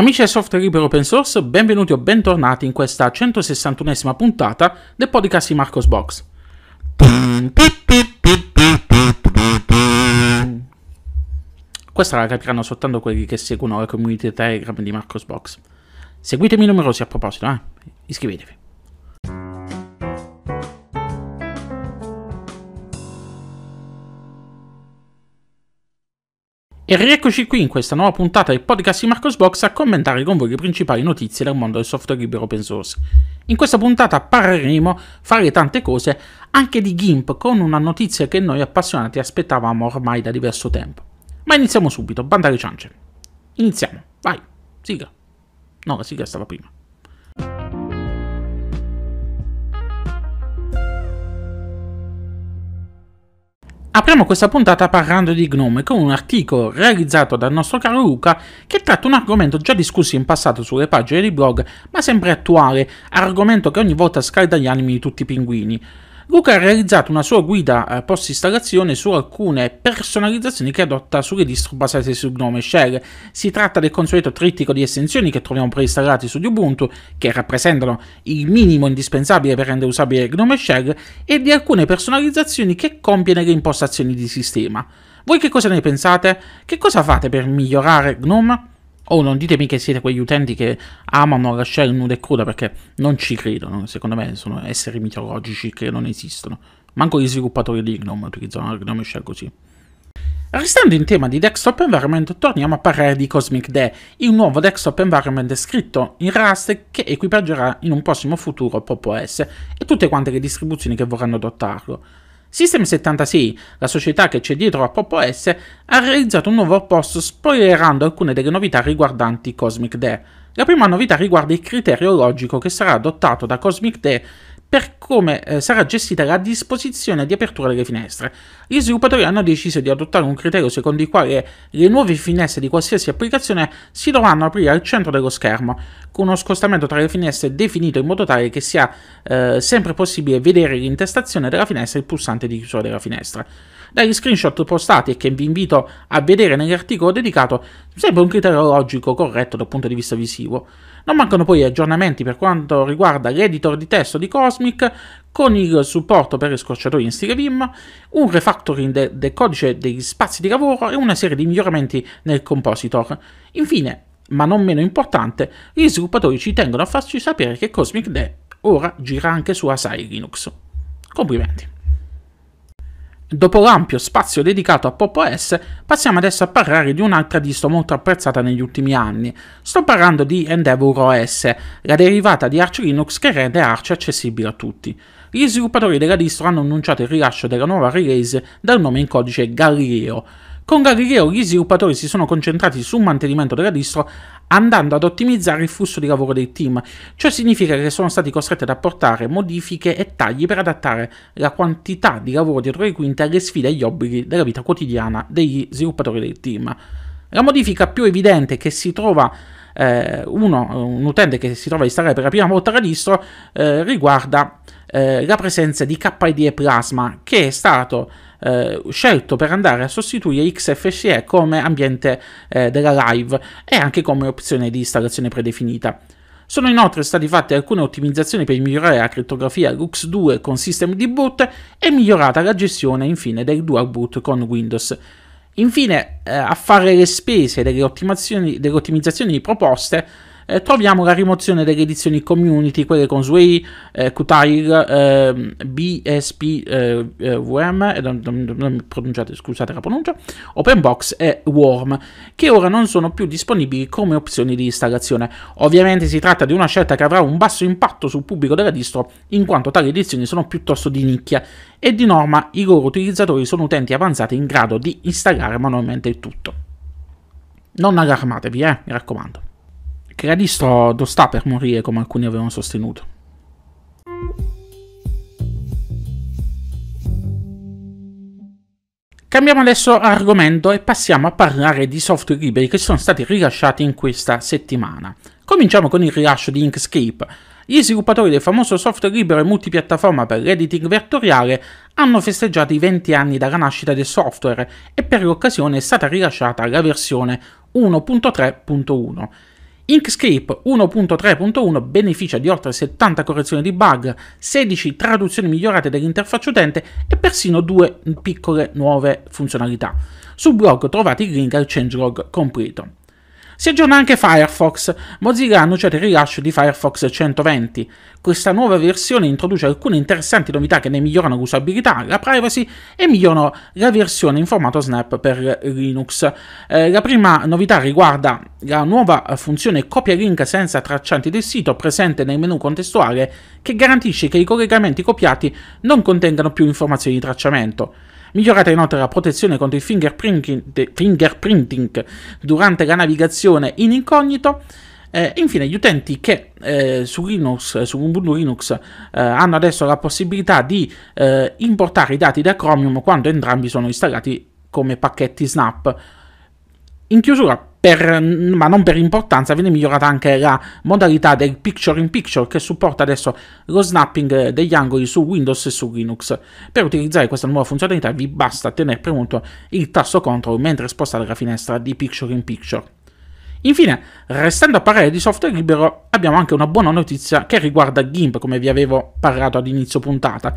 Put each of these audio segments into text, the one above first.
Amici del software libero open source, benvenuti o bentornati in questa 161esima puntata del podcast di Marcos Box. Questa la capiranno soltanto quelli che seguono la community Telegram di Marcos Box. Seguitemi numerosi a proposito, eh? Iscrivetevi. E rieccoci qui in questa nuova puntata del podcast di Marcosbox a commentare con voi le principali notizie del mondo del software libero open source. In questa puntata parleremo, fra le tante cose, anche di GIMP con una notizia che noi appassionati aspettavamo ormai da diverso tempo. Ma iniziamo subito, banda alle ciance. Iniziamo, vai, sigla. No, la sigla stava prima. Apriamo questa puntata parlando di Gnome con un articolo realizzato dal nostro caro Luca che tratta un argomento già discusso in passato sulle pagine di blog ma sempre attuale, argomento che ogni volta scalda gli animi di tutti i pinguini. Luca ha realizzato una sua guida eh, post installazione su alcune personalizzazioni che adotta su registro basate su Gnome Shell. Si tratta del consueto trittico di estensioni che troviamo preinstallati su Ubuntu, che rappresentano il minimo indispensabile per rendere usabile Gnome Shell, e di alcune personalizzazioni che compie nelle impostazioni di sistema. Voi che cosa ne pensate? Che cosa fate per migliorare Gnome? Oh, non ditemi che siete quegli utenti che amano la shell nuda e cruda perché non ci credono. Secondo me sono esseri mitologici che non esistono. Manco gli sviluppatori di Gnome utilizzano la Gnome Shell così. Restando in tema di desktop environment, torniamo a parlare di Cosmic Day, il nuovo desktop environment scritto in Rust che equipaggerà in un prossimo futuro Pop! OS e tutte quante le distribuzioni che vorranno adottarlo. System76, la società che c'è dietro a Popo S, ha realizzato un nuovo post spoilerando alcune delle novità riguardanti Cosmic Day. La prima novità riguarda il criterio logico che sarà adottato da Cosmic Day per come eh, sarà gestita la disposizione di apertura delle finestre. Gli sviluppatori hanno deciso di adottare un criterio secondo il quale le nuove finestre di qualsiasi applicazione si dovranno aprire al centro dello schermo, con uno scostamento tra le finestre definito in modo tale che sia eh, sempre possibile vedere l'intestazione della finestra e il pulsante di chiusura della finestra. Dagli screenshot postati e che vi invito a vedere nell'articolo dedicato, sembra un criterio logico corretto dal punto di vista visivo. Non mancano poi aggiornamenti per quanto riguarda l'editor di testo di Cosmic con il supporto per le scorciatoie in stile Vim, un refactoring del codice degli spazi di lavoro e una serie di miglioramenti nel compositor. Infine, ma non meno importante, gli sviluppatori ci tengono a farci sapere che Cosmic Dev ora gira anche su Asai Linux. Complimenti! Dopo l'ampio spazio dedicato a Pop OS, passiamo adesso a parlare di un'altra distro molto apprezzata negli ultimi anni. Sto parlando di Endeavour OS, la derivata di Arch Linux che rende Arch accessibile a tutti. Gli sviluppatori della distro hanno annunciato il rilascio della nuova release dal nome in codice Galileo, con Galileo gli sviluppatori si sono concentrati sul mantenimento della distro andando ad ottimizzare il flusso di lavoro del team. Ciò significa che sono stati costretti ad apportare modifiche e tagli per adattare la quantità di lavoro dietro le quinte alle sfide e agli obblighi della vita quotidiana degli sviluppatori del team. La modifica più evidente che si trova eh, uno, un utente che si trova a installare per la prima volta la distro eh, riguarda eh, la presenza di KDE Plasma, che è stato eh, scelto per andare a sostituire XFCE come ambiente eh, della live e anche come opzione di installazione predefinita. Sono inoltre state fatte alcune ottimizzazioni per migliorare la crittografia Lux 2 con System di boot e migliorata la gestione infine del dual boot con Windows. Infine, eh, a fare le spese delle, delle ottimizzazioni proposte eh, troviamo la rimozione delle edizioni community, quelle con Sway, eh, Kutair, ehm, eh, BSPVM, eh, eh, scusate la pronuncia, OpenBox e Worm, che ora non sono più disponibili come opzioni di installazione. Ovviamente si tratta di una scelta che avrà un basso impatto sul pubblico della distro, in quanto tali edizioni sono piuttosto di nicchia e di norma i loro utilizzatori sono utenti avanzati in grado di installare manualmente il tutto. Non allarmatevi, eh, mi raccomando che Callisto non sta per morire come alcuni avevano sostenuto. Cambiamo adesso argomento e passiamo a parlare di software liberi che sono stati rilasciati in questa settimana. Cominciamo con il rilascio di Inkscape. Gli sviluppatori del famoso software libero e multipiattaforma per l'editing vettoriale hanno festeggiato i 20 anni dalla nascita del software e per l'occasione è stata rilasciata la versione 1.3.1. Inkscape 1.3.1 beneficia di oltre 70 correzioni di bug, 16 traduzioni migliorate dell'interfaccia utente e persino due piccole nuove funzionalità. Sul blog trovate il link al changelog completo. Si aggiorna anche Firefox. Mozilla ha annunciato il rilascio di Firefox 120. Questa nuova versione introduce alcune interessanti novità che ne migliorano l'usabilità, la privacy e migliorano la versione in formato Snap per Linux. Eh, la prima novità riguarda la nuova funzione copia link senza traccianti del sito presente nel menu contestuale che garantisce che i collegamenti copiati non contengano più informazioni di tracciamento. Migliorata inoltre la protezione contro il fingerprinting, fingerprinting durante la navigazione in incognito. Eh, infine, gli utenti che eh, su Linux, su Ubuntu Linux, eh, hanno adesso la possibilità di eh, importare i dati da Chromium quando entrambi sono installati come pacchetti Snap. In chiusura, per, ma non per importanza, viene migliorata anche la modalità del picture in picture che supporta adesso lo snapping degli angoli su Windows e su Linux. Per utilizzare questa nuova funzionalità vi basta tenere premuto il tasto CTRL mentre spostate la finestra di picture in picture. Infine, restando a parlare di software libero, abbiamo anche una buona notizia che riguarda GIMP, come vi avevo parlato ad inizio puntata.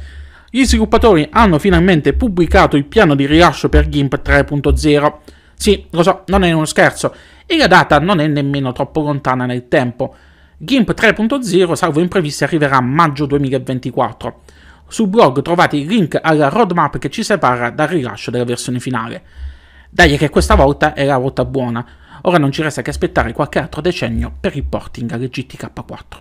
Gli sviluppatori hanno finalmente pubblicato il piano di rilascio per GIMP 3.0 sì, lo so, non è uno scherzo, e la data non è nemmeno troppo lontana nel tempo. GIMP 3.0, salvo imprevisti, arriverà a maggio 2024. Sul blog trovate il link alla roadmap che ci separa dal rilascio della versione finale. Dai che questa volta è la volta buona, ora non ci resta che aspettare qualche altro decennio per il porting alle GTK4.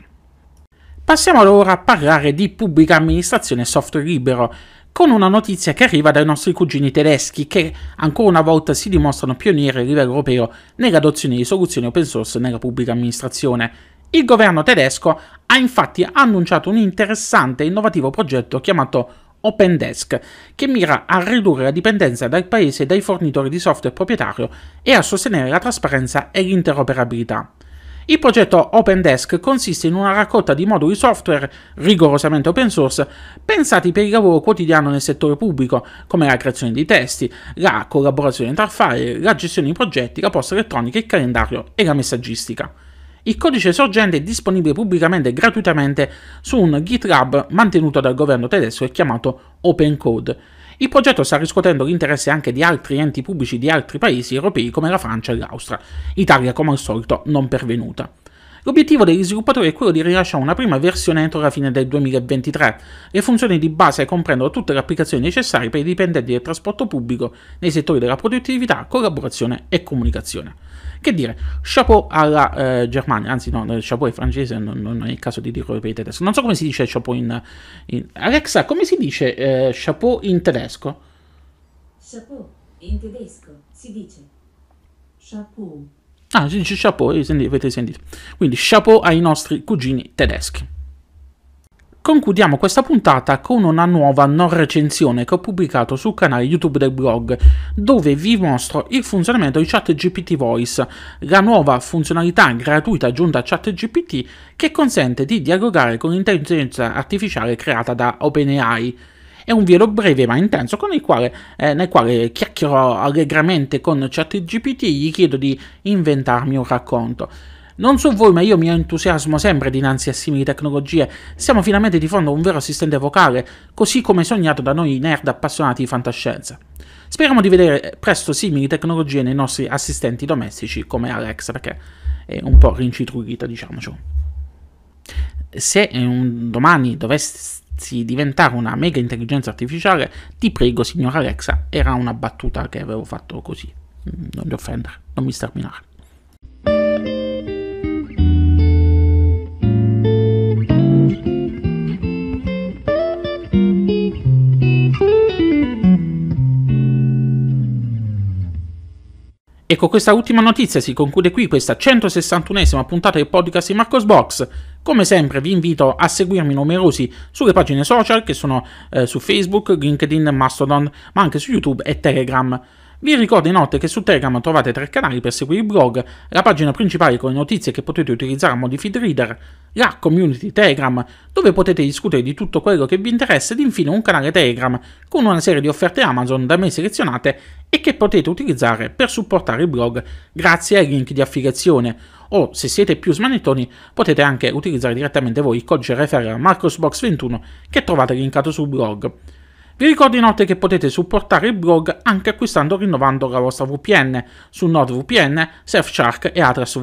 Passiamo allora a parlare di pubblica amministrazione e software libero, con una notizia che arriva dai nostri cugini tedeschi che ancora una volta si dimostrano pionieri a livello europeo nell'adozione di soluzioni open source nella pubblica amministrazione. Il governo tedesco ha infatti annunciato un interessante e innovativo progetto chiamato Open Desk, che mira a ridurre la dipendenza dal paese dai fornitori di software proprietario e a sostenere la trasparenza e l'interoperabilità. Il progetto OpenDesk consiste in una raccolta di moduli software rigorosamente open source pensati per il lavoro quotidiano nel settore pubblico, come la creazione di testi, la collaborazione tra file, la gestione di progetti, la posta elettronica, il calendario e la messaggistica. Il codice sorgente è disponibile pubblicamente e gratuitamente su un GitLab mantenuto dal governo tedesco e chiamato OpenCode. Il progetto sta riscuotendo l'interesse anche di altri enti pubblici di altri paesi europei come la Francia e l'Austria, Italia come al solito non pervenuta. L'obiettivo degli sviluppatori è quello di rilasciare una prima versione entro la fine del 2023. Le funzioni di base comprendono tutte le applicazioni necessarie per i dipendenti del trasporto pubblico nei settori della produttività, collaborazione e comunicazione. Che dire, chapeau alla eh, Germania, anzi no, chapeau è francese, non, non, è il caso di dirlo per i tedeschi. Non so come si dice chapeau in... in... Alexa, come si dice eh, chapeau in tedesco? Chapeau in tedesco si dice chapeau. Ah, si dice chapeau, eh, avete sentito. Quindi chapeau ai nostri cugini tedeschi. Concludiamo questa puntata con una nuova non recensione che ho pubblicato sul canale YouTube del blog, dove vi mostro il funzionamento di ChatGPT Voice, la nuova funzionalità gratuita aggiunta a ChatGPT che consente di dialogare con l'intelligenza artificiale creata da OpenAI è un velo breve ma intenso quale, eh, nel quale chiacchierò allegramente con chat GPT e gli chiedo di inventarmi un racconto. Non so voi, ma io mi entusiasmo sempre dinanzi a simili tecnologie. Siamo finalmente di fondo a un vero assistente vocale, così come sognato da noi nerd appassionati di fantascienza. Speriamo di vedere presto simili tecnologie nei nostri assistenti domestici come Alex, perché è un po' rincitruita, diciamoci. Se un domani doveste ragazzi diventare una mega intelligenza artificiale, ti prego signora Alexa, era una battuta che avevo fatto così, non ti offendere, non mi sterminare. con ecco, questa ultima notizia si conclude qui questa 161esima puntata del podcast di Marcos Box. Come sempre vi invito a seguirmi numerosi sulle pagine social che sono eh, su Facebook, LinkedIn, Mastodon, ma anche su YouTube e Telegram. Vi ricordo inoltre che su Telegram trovate tre canali per seguire il blog, la pagina principale con le notizie che potete utilizzare a modo di feed reader, la community Telegram, dove potete discutere di tutto quello che vi interessa ed infine un canale Telegram con una serie di offerte Amazon da me selezionate e che potete utilizzare per supportare il blog grazie ai link di affiliazione o se siete più smanettoni potete anche utilizzare direttamente voi il codice referral MarcosBox21 che trovate linkato sul blog. Vi ricordo inoltre che potete supportare il blog anche acquistando o rinnovando la vostra VPN su NordVPN, Surfshark e Atlas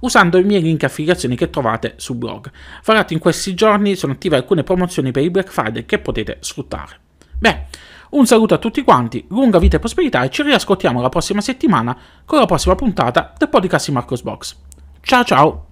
usando i miei link e affiliazioni che trovate sul blog. Fra l'altro in questi giorni sono attive alcune promozioni per i Black Friday che potete sfruttare. Beh, un saluto a tutti quanti, lunga vita e prosperità e ci riascoltiamo la prossima settimana con la prossima puntata del podcast di Marcos Box. Ciao ciao!